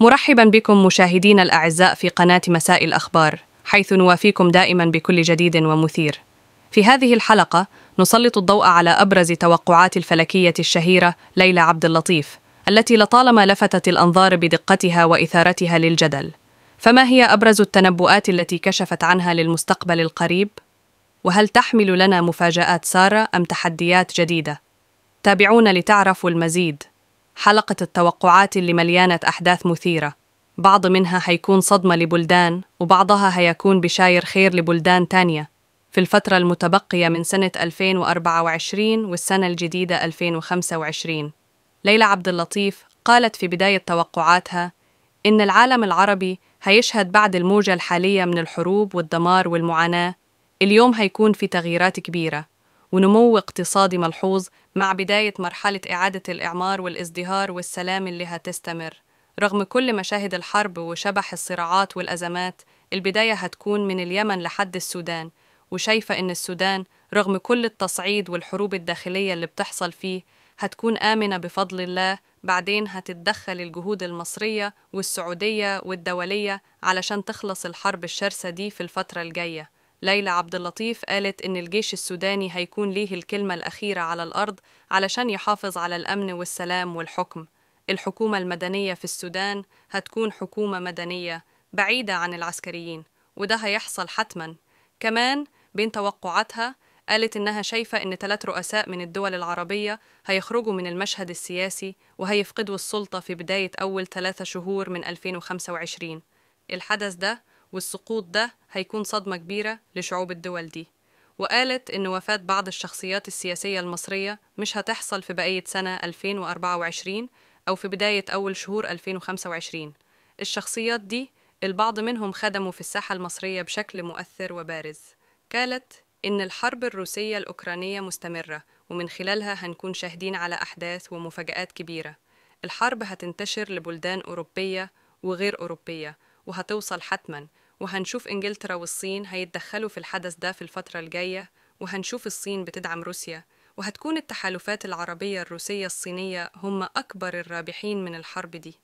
مرحبا بكم مشاهدينا الاعزاء في قناه مساء الاخبار حيث نوافيكم دائما بكل جديد ومثير في هذه الحلقه نسلط الضوء على ابرز توقعات الفلكيه الشهيره ليلى عبد اللطيف التي لطالما لفتت الانظار بدقتها واثارتها للجدل فما هي ابرز التنبؤات التي كشفت عنها للمستقبل القريب وهل تحمل لنا مفاجات ساره ام تحديات جديده تابعونا لتعرفوا المزيد حلقة التوقعات اللي مليانة أحداث مثيرة بعض منها حيكون صدمة لبلدان وبعضها هيكون بشاير خير لبلدان تانية في الفترة المتبقية من سنة 2024 والسنة الجديدة 2025 ليلى عبد اللطيف قالت في بداية توقعاتها إن العالم العربي هيشهد بعد الموجة الحالية من الحروب والدمار والمعاناة اليوم هيكون في تغييرات كبيرة ونمو اقتصادي ملحوظ مع بداية مرحلة إعادة الإعمار والازدهار والسلام اللي هتستمر رغم كل مشاهد الحرب وشبح الصراعات والأزمات البداية هتكون من اليمن لحد السودان وشايفة إن السودان رغم كل التصعيد والحروب الداخلية اللي بتحصل فيه هتكون آمنة بفضل الله بعدين هتتدخل الجهود المصرية والسعودية والدولية علشان تخلص الحرب الشرسة دي في الفترة الجاية ليلى عبد اللطيف قالت إن الجيش السوداني هيكون ليه الكلمة الأخيرة على الأرض علشان يحافظ على الأمن والسلام والحكم الحكومة المدنية في السودان هتكون حكومة مدنية بعيدة عن العسكريين وده هيحصل حتما كمان بين توقعاتها قالت إنها شايفة إن ثلاث رؤساء من الدول العربية هيخرجوا من المشهد السياسي وهيفقدوا السلطة في بداية أول ثلاثة شهور من 2025 الحدث ده والسقوط ده هيكون صدمة كبيرة لشعوب الدول دي وقالت إن وفاة بعض الشخصيات السياسية المصرية مش هتحصل في بقية سنة 2024 أو في بداية أول شهور 2025 الشخصيات دي البعض منهم خدموا في الساحة المصرية بشكل مؤثر وبارز قالت إن الحرب الروسية الأوكرانية مستمرة ومن خلالها هنكون شاهدين على أحداث ومفاجآت كبيرة الحرب هتنتشر لبلدان أوروبية وغير أوروبية وهتوصل حتما وهنشوف إنجلترا والصين هيتدخلوا في الحدث ده في الفترة الجاية وهنشوف الصين بتدعم روسيا وهتكون التحالفات العربية الروسية الصينية هم أكبر الرابحين من الحرب دي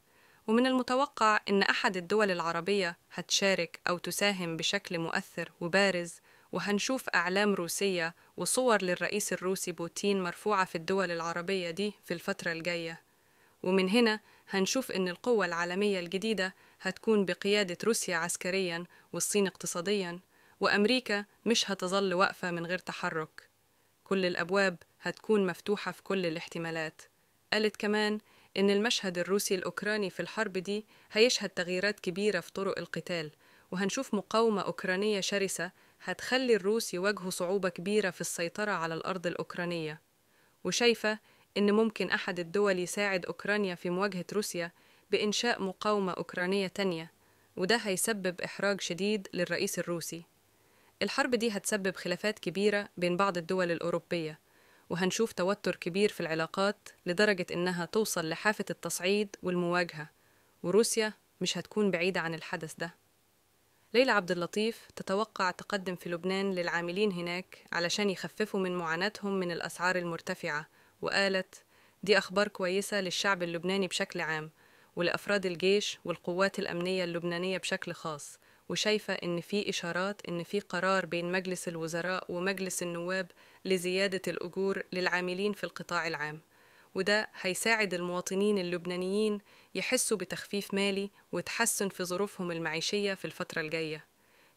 ومن المتوقع أن أحد الدول العربية هتشارك أو تساهم بشكل مؤثر وبارز وهنشوف أعلام روسية وصور للرئيس الروسي بوتين مرفوعة في الدول العربية دي في الفترة الجاية ومن هنا هنشوف أن القوة العالمية الجديدة هتكون بقيادة روسيا عسكريا والصين اقتصاديا وأمريكا مش هتظل واقفة من غير تحرك كل الأبواب هتكون مفتوحة في كل الاحتمالات قالت كمان إن المشهد الروسي الأوكراني في الحرب دي هيشهد تغييرات كبيرة في طرق القتال وهنشوف مقاومة أوكرانية شرسة هتخلي الروس يواجهوا صعوبة كبيرة في السيطرة على الأرض الأوكرانية وشايفة إن ممكن أحد الدول يساعد أوكرانيا في مواجهة روسيا بإنشاء مقاومة أوكرانية تانية وده هيسبب إحراج شديد للرئيس الروسي الحرب دي هتسبب خلافات كبيرة بين بعض الدول الأوروبية وهنشوف توتر كبير في العلاقات لدرجة إنها توصل لحافة التصعيد والمواجهة وروسيا مش هتكون بعيدة عن الحدث ده ليلى عبد اللطيف تتوقع تقدم في لبنان للعاملين هناك علشان يخففوا من معاناتهم من الأسعار المرتفعة وقالت دي أخبار كويسة للشعب اللبناني بشكل عام ولأفراد الجيش والقوات الأمنية اللبنانية بشكل خاص وشايفة إن في إشارات إن في قرار بين مجلس الوزراء ومجلس النواب لزيادة الأجور للعاملين في القطاع العام وده هيساعد المواطنين اللبنانيين يحسوا بتخفيف مالي وتحسن في ظروفهم المعيشية في الفترة الجاية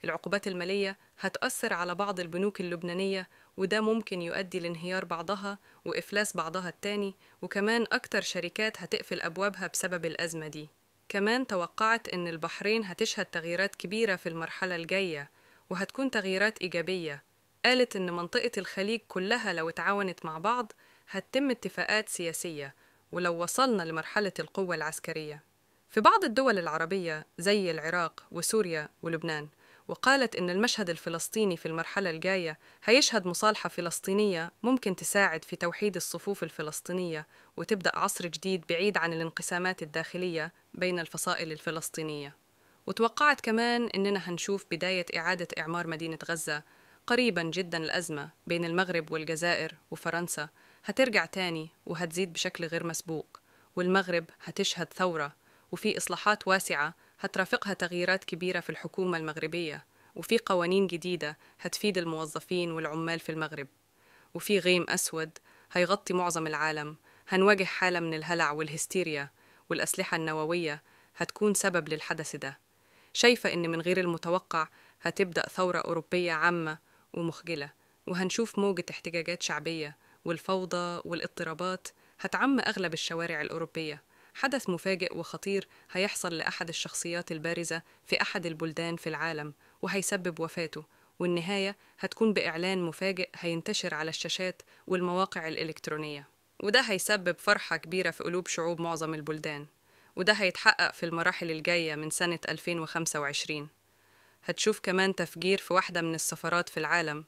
العقوبات المالية هتأثر على بعض البنوك اللبنانية وده ممكن يؤدي لانهيار بعضها وإفلاس بعضها التاني وكمان أكتر شركات هتقفل أبوابها بسبب الأزمة دي كمان توقعت إن البحرين هتشهد تغييرات كبيرة في المرحلة الجاية وهتكون تغييرات إيجابية قالت إن منطقة الخليج كلها لو اتعاونت مع بعض هتتم اتفاقات سياسية ولو وصلنا لمرحلة القوة العسكرية في بعض الدول العربية زي العراق وسوريا ولبنان وقالت إن المشهد الفلسطيني في المرحلة الجاية هيشهد مصالحة فلسطينية ممكن تساعد في توحيد الصفوف الفلسطينية وتبدأ عصر جديد بعيد عن الانقسامات الداخلية بين الفصائل الفلسطينية وتوقعت كمان إننا هنشوف بداية إعادة إعمار مدينة غزة قريبا جدا الأزمة بين المغرب والجزائر وفرنسا هترجع تاني وهتزيد بشكل غير مسبوق والمغرب هتشهد ثورة وفي إصلاحات واسعة هترافقها تغييرات كبيرة في الحكومة المغربية وفي قوانين جديدة هتفيد الموظفين والعمال في المغرب وفي غيم أسود هيغطي معظم العالم هنواجه حالة من الهلع والهستيريا والأسلحة النووية هتكون سبب للحدث ده شايفة إن من غير المتوقع هتبدأ ثورة أوروبية عامة ومخجلة وهنشوف موجة احتجاجات شعبية والفوضى والاضطرابات هتعم أغلب الشوارع الأوروبية حدث مفاجئ وخطير هيحصل لأحد الشخصيات البارزة في أحد البلدان في العالم وهيسبب وفاته والنهاية هتكون بإعلان مفاجئ هينتشر على الشاشات والمواقع الإلكترونية وده هيسبب فرحة كبيرة في قلوب شعوب معظم البلدان وده هيتحقق في المراحل الجاية من سنة 2025 هتشوف كمان تفجير في واحدة من السفرات في العالم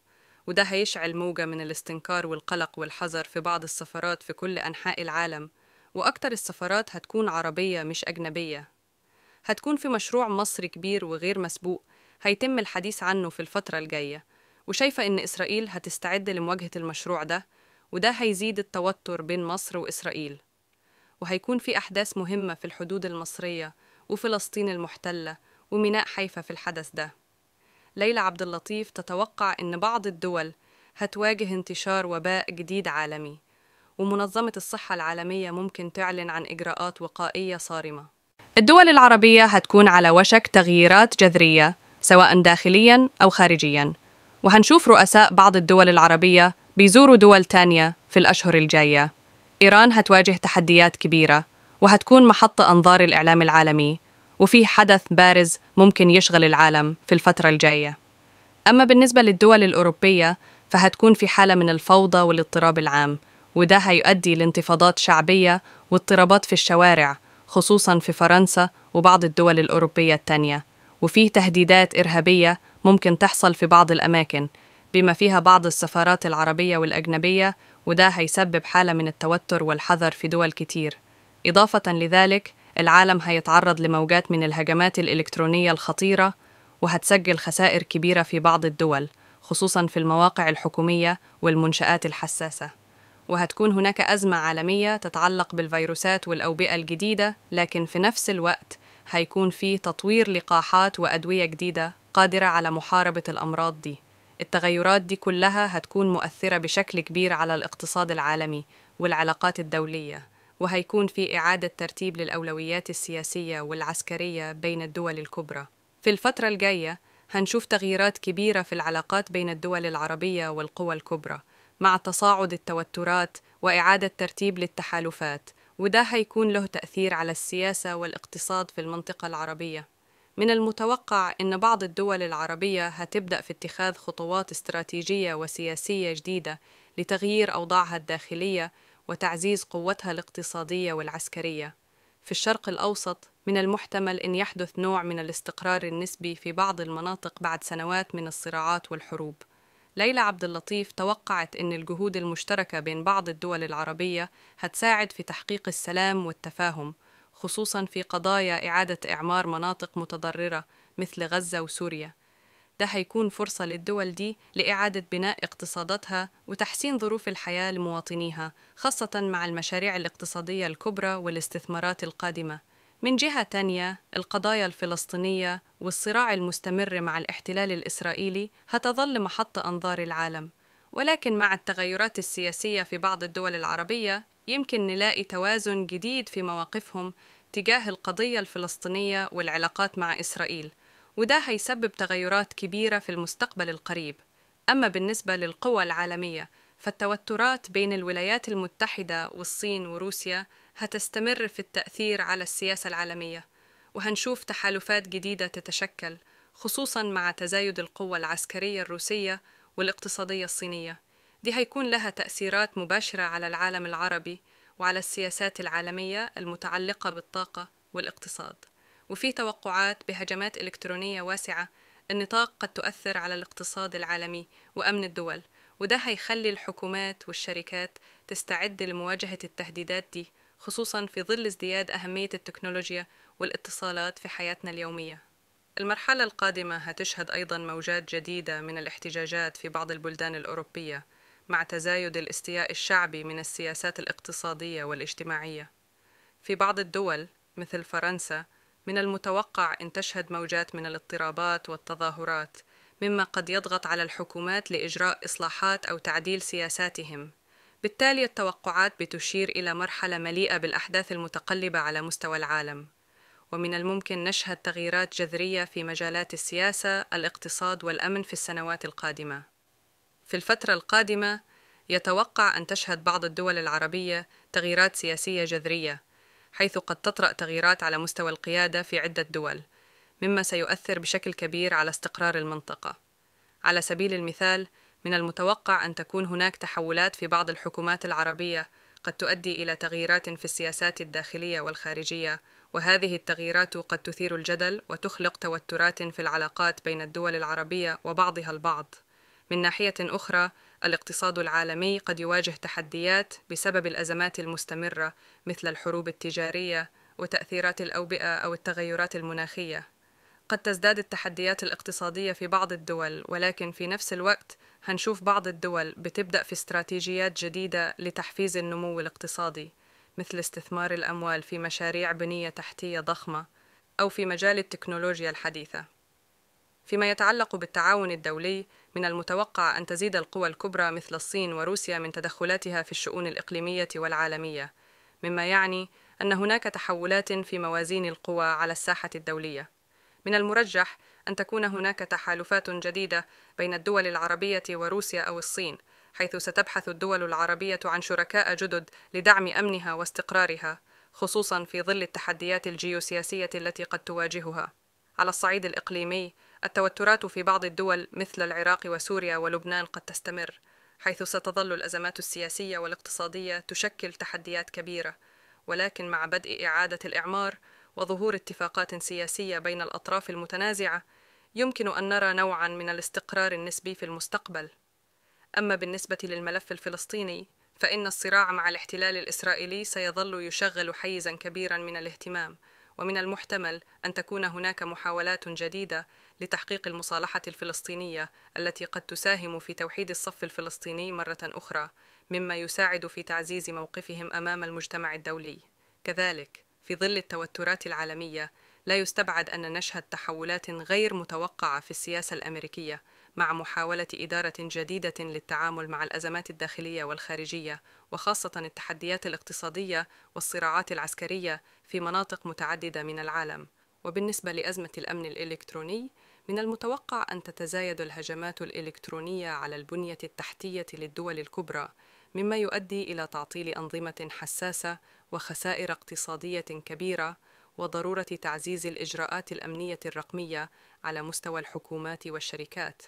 وده هيشعل موجة من الاستنكار والقلق والحذر في بعض السفرات في كل أنحاء العالم وأكتر السفارات هتكون عربية مش أجنبية هتكون في مشروع مصري كبير وغير مسبوق هيتم الحديث عنه في الفترة الجاية وشايفة إن إسرائيل هتستعد لمواجهة المشروع ده وده هيزيد التوتر بين مصر وإسرائيل وهيكون في أحداث مهمة في الحدود المصرية وفلسطين المحتلة وميناء حيفا في الحدث ده ليلى عبد اللطيف تتوقع إن بعض الدول هتواجه انتشار وباء جديد عالمي ومنظمة الصحة العالمية ممكن تعلن عن إجراءات وقائية صارمة الدول العربية هتكون على وشك تغييرات جذرية سواء داخليا أو خارجيا وهنشوف رؤساء بعض الدول العربية بيزوروا دول تانية في الأشهر الجاية إيران هتواجه تحديات كبيرة وهتكون محط أنظار الإعلام العالمي وفي حدث بارز ممكن يشغل العالم في الفترة الجاية أما بالنسبة للدول الأوروبية فهتكون في حالة من الفوضى والاضطراب العام وده هيؤدي لانتفاضات شعبية واضطرابات في الشوارع خصوصا في فرنسا وبعض الدول الأوروبية التانية وفيه تهديدات إرهابية ممكن تحصل في بعض الأماكن بما فيها بعض السفارات العربية والأجنبية وده هيسبب حالة من التوتر والحذر في دول كتير إضافة لذلك العالم هيتعرض لموجات من الهجمات الإلكترونية الخطيرة وهتسجل خسائر كبيرة في بعض الدول خصوصا في المواقع الحكومية والمنشآت الحساسة وهتكون هناك أزمة عالمية تتعلق بالفيروسات والأوبئة الجديدة لكن في نفس الوقت هيكون في تطوير لقاحات وأدوية جديدة قادرة على محاربة الأمراض دي التغيرات دي كلها هتكون مؤثرة بشكل كبير على الاقتصاد العالمي والعلاقات الدولية وهيكون في إعادة ترتيب للأولويات السياسية والعسكرية بين الدول الكبرى في الفترة الجاية هنشوف تغييرات كبيرة في العلاقات بين الدول العربية والقوى الكبرى مع تصاعد التوترات وإعادة ترتيب للتحالفات وده هيكون له تأثير على السياسة والاقتصاد في المنطقة العربية من المتوقع أن بعض الدول العربية هتبدأ في اتخاذ خطوات استراتيجية وسياسية جديدة لتغيير أوضاعها الداخلية وتعزيز قوتها الاقتصادية والعسكرية في الشرق الأوسط من المحتمل أن يحدث نوع من الاستقرار النسبي في بعض المناطق بعد سنوات من الصراعات والحروب ليلى عبد اللطيف توقعت أن الجهود المشتركة بين بعض الدول العربية هتساعد في تحقيق السلام والتفاهم خصوصا في قضايا إعادة إعمار مناطق متضررة مثل غزة وسوريا ده هيكون فرصة للدول دي لإعادة بناء اقتصاداتها وتحسين ظروف الحياة لمواطنيها خاصة مع المشاريع الاقتصادية الكبرى والاستثمارات القادمة من جهة تانية القضايا الفلسطينية والصراع المستمر مع الاحتلال الإسرائيلي هتظل محط أنظار العالم ولكن مع التغيرات السياسية في بعض الدول العربية يمكن نلاقي توازن جديد في مواقفهم تجاه القضية الفلسطينية والعلاقات مع إسرائيل وده هيسبب تغيرات كبيرة في المستقبل القريب أما بالنسبة للقوى العالمية فالتوترات بين الولايات المتحدة والصين وروسيا هتستمر في التأثير على السياسة العالمية وهنشوف تحالفات جديدة تتشكل خصوصا مع تزايد القوة العسكرية الروسية والاقتصادية الصينية دي هيكون لها تأثيرات مباشرة على العالم العربي وعلى السياسات العالمية المتعلقة بالطاقة والاقتصاد وفي توقعات بهجمات إلكترونية واسعة النطاق قد تؤثر على الاقتصاد العالمي وأمن الدول وده هيخلي الحكومات والشركات تستعد لمواجهة التهديدات دي خصوصا في ظل ازدياد أهمية التكنولوجيا والاتصالات في حياتنا اليومية. المرحلة القادمة هتشهد أيضا موجات جديدة من الاحتجاجات في بعض البلدان الأوروبية مع تزايد الاستياء الشعبي من السياسات الاقتصادية والاجتماعية. في بعض الدول مثل فرنسا من المتوقع أن تشهد موجات من الاضطرابات والتظاهرات مما قد يضغط على الحكومات لإجراء إصلاحات أو تعديل سياساتهم بالتالي التوقعات بتشير إلى مرحلة مليئة بالأحداث المتقلبة على مستوى العالم ومن الممكن نشهد تغييرات جذرية في مجالات السياسة، الاقتصاد والأمن في السنوات القادمة. في الفترة القادمة يتوقع أن تشهد بعض الدول العربية تغييرات سياسية جذرية، حيث قد تطرأ تغييرات على مستوى القيادة في عدة دول، مما سيؤثر بشكل كبير على استقرار المنطقة. على سبيل المثال، من المتوقع أن تكون هناك تحولات في بعض الحكومات العربية قد تؤدي إلى تغييرات في السياسات الداخلية والخارجية وهذه التغييرات قد تثير الجدل وتخلق توترات في العلاقات بين الدول العربية وبعضها البعض. من ناحية أخرى، الاقتصاد العالمي قد يواجه تحديات بسبب الأزمات المستمرة مثل الحروب التجارية وتأثيرات الأوبئة أو التغيرات المناخية قد تزداد التحديات الاقتصادية في بعض الدول ولكن في نفس الوقت هنشوف بعض الدول بتبدأ في استراتيجيات جديدة لتحفيز النمو الاقتصادي مثل استثمار الأموال في مشاريع بنية تحتية ضخمة أو في مجال التكنولوجيا الحديثة. فيما يتعلق بالتعاون الدولي، من المتوقع أن تزيد القوى الكبرى مثل الصين وروسيا من تدخلاتها في الشؤون الإقليمية والعالمية، مما يعني أن هناك تحولات في موازين القوى على الساحة الدولية. من المرجح أن تكون هناك تحالفات جديدة بين الدول العربية وروسيا أو الصين، حيث ستبحث الدول العربية عن شركاء جدد لدعم أمنها واستقرارها، خصوصا في ظل التحديات الجيوسياسية التي قد تواجهها. على الصعيد الإقليمي، التوترات في بعض الدول مثل العراق وسوريا ولبنان قد تستمر، حيث ستظل الأزمات السياسية والاقتصادية تشكل تحديات كبيرة، ولكن مع بدء إعادة الإعمار، وظهور اتفاقات سياسية بين الأطراف المتنازعة يمكن أن نرى نوعا من الاستقرار النسبي في المستقبل أما بالنسبة للملف الفلسطيني فإن الصراع مع الاحتلال الإسرائيلي سيظل يشغل حيزا كبيرا من الاهتمام ومن المحتمل أن تكون هناك محاولات جديدة لتحقيق المصالحة الفلسطينية التي قد تساهم في توحيد الصف الفلسطيني مرة أخرى مما يساعد في تعزيز موقفهم أمام المجتمع الدولي كذلك في ظل التوترات العالمية لا يستبعد أن نشهد تحولات غير متوقعة في السياسة الأمريكية مع محاولة إدارة جديدة للتعامل مع الأزمات الداخلية والخارجية وخاصة التحديات الاقتصادية والصراعات العسكرية في مناطق متعددة من العالم. وبالنسبة لأزمة الأمن الإلكتروني، من المتوقع أن تتزايد الهجمات الإلكترونية على البنية التحتية للدول الكبرى مما يؤدي إلى تعطيل أنظمة حساسة وخسائر اقتصادية كبيرة وضرورة تعزيز الإجراءات الأمنية الرقمية على مستوى الحكومات والشركات